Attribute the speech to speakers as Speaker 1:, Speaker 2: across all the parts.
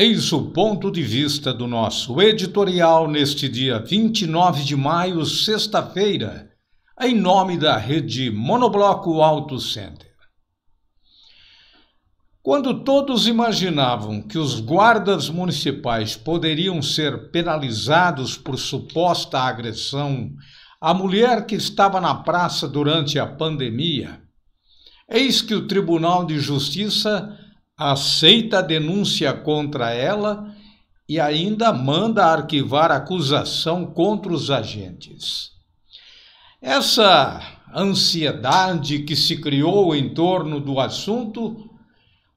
Speaker 1: Eis o ponto de vista do nosso editorial neste dia 29 de maio, sexta-feira, em nome da rede Monobloco Auto Center. Quando todos imaginavam que os guardas municipais poderiam ser penalizados por suposta agressão à mulher que estava na praça durante a pandemia, eis que o Tribunal de Justiça aceita a denúncia contra ela e ainda manda arquivar acusação contra os agentes. Essa ansiedade que se criou em torno do assunto,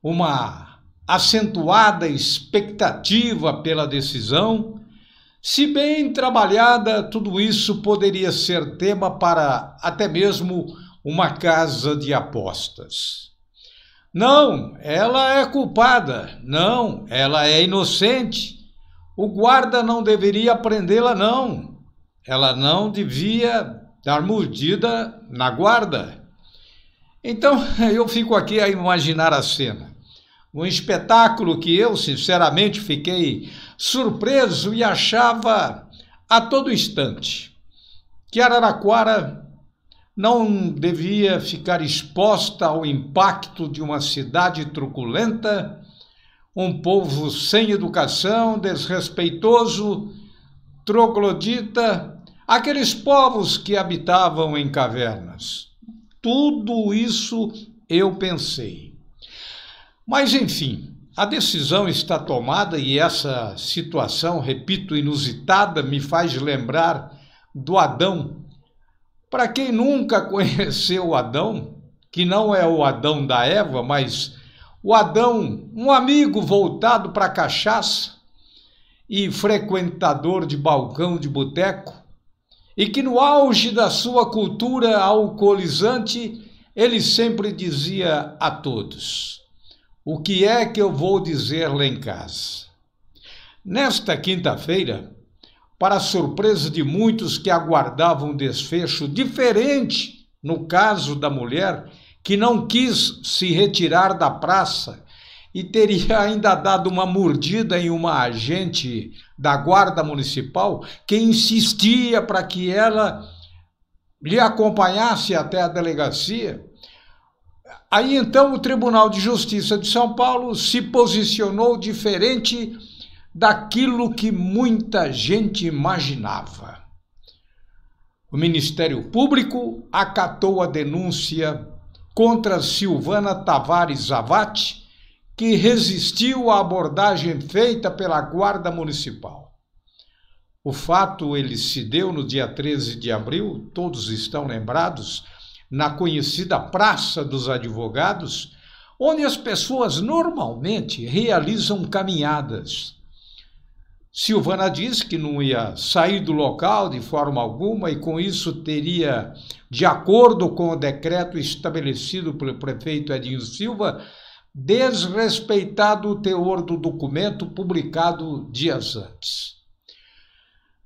Speaker 1: uma acentuada expectativa pela decisão, se bem trabalhada, tudo isso poderia ser tema para até mesmo uma casa de apostas. Não, ela é culpada. Não, ela é inocente. O guarda não deveria prendê-la, não. Ela não devia dar mordida na guarda. Então, eu fico aqui a imaginar a cena. Um espetáculo que eu, sinceramente, fiquei surpreso e achava a todo instante que Araraquara não devia ficar exposta ao impacto de uma cidade truculenta, um povo sem educação, desrespeitoso, troglodita, aqueles povos que habitavam em cavernas. Tudo isso eu pensei. Mas, enfim, a decisão está tomada e essa situação, repito, inusitada, me faz lembrar do Adão para quem nunca conheceu Adão, que não é o Adão da Eva, mas o Adão, um amigo voltado para cachaça e frequentador de balcão de boteco, e que no auge da sua cultura alcoolizante, ele sempre dizia a todos: O que é que eu vou dizer lá em casa? Nesta quinta-feira, para surpresa de muitos que aguardavam um desfecho diferente no caso da mulher que não quis se retirar da praça e teria ainda dado uma mordida em uma agente da Guarda Municipal que insistia para que ela lhe acompanhasse até a delegacia. Aí então o Tribunal de Justiça de São Paulo se posicionou diferente daquilo que muita gente imaginava. O Ministério Público acatou a denúncia contra Silvana Tavares Avati, que resistiu à abordagem feita pela Guarda Municipal. O fato ele se deu no dia 13 de abril, todos estão lembrados, na conhecida Praça dos Advogados, onde as pessoas normalmente realizam caminhadas. Silvana disse que não ia sair do local de forma alguma e, com isso, teria, de acordo com o decreto estabelecido pelo prefeito Edinho Silva, desrespeitado o teor do documento publicado dias antes.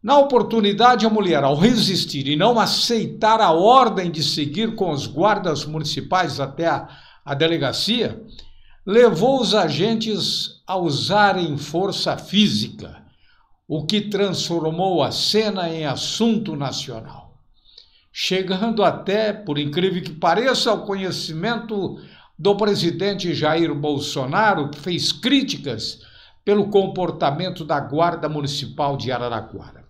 Speaker 1: Na oportunidade, a mulher, ao resistir e não aceitar a ordem de seguir com os guardas municipais até a, a delegacia, levou os agentes a usarem força física o que transformou a cena em assunto nacional, chegando até, por incrível que pareça, ao conhecimento do presidente Jair Bolsonaro, que fez críticas pelo comportamento da Guarda Municipal de Araraquara.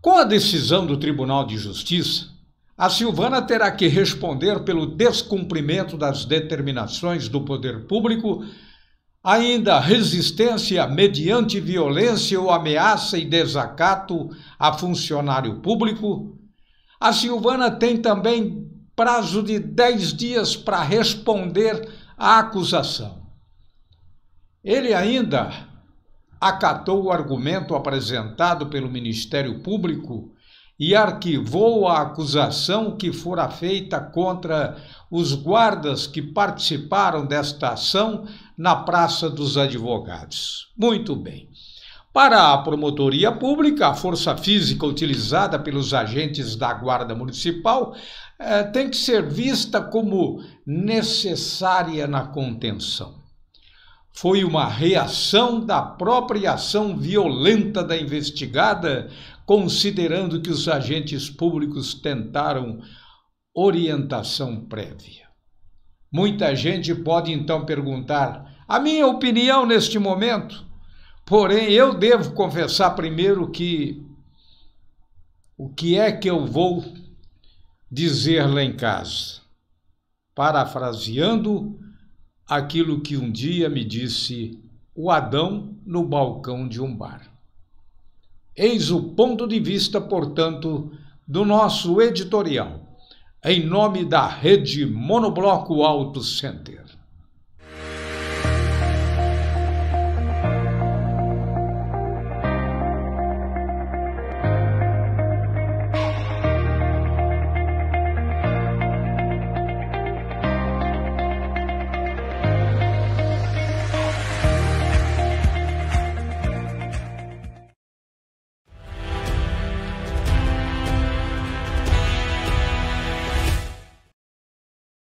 Speaker 1: Com a decisão do Tribunal de Justiça, a Silvana terá que responder pelo descumprimento das determinações do poder público Ainda resistência mediante violência ou ameaça e desacato a funcionário público. A Silvana tem também prazo de 10 dias para responder à acusação. Ele ainda acatou o argumento apresentado pelo Ministério Público e arquivou a acusação que fora feita contra os guardas que participaram desta ação na Praça dos Advogados. Muito bem. Para a promotoria pública, a força física utilizada pelos agentes da Guarda Municipal eh, tem que ser vista como necessária na contenção. Foi uma reação da própria ação violenta da investigada considerando que os agentes públicos tentaram orientação prévia. Muita gente pode então perguntar: a minha opinião neste momento? Porém, eu devo confessar primeiro que o que é que eu vou dizer lá em casa? Parafraseando aquilo que um dia me disse o Adão no balcão de um bar. Eis o ponto de vista, portanto, do nosso editorial, em nome da rede Monobloco Auto Center.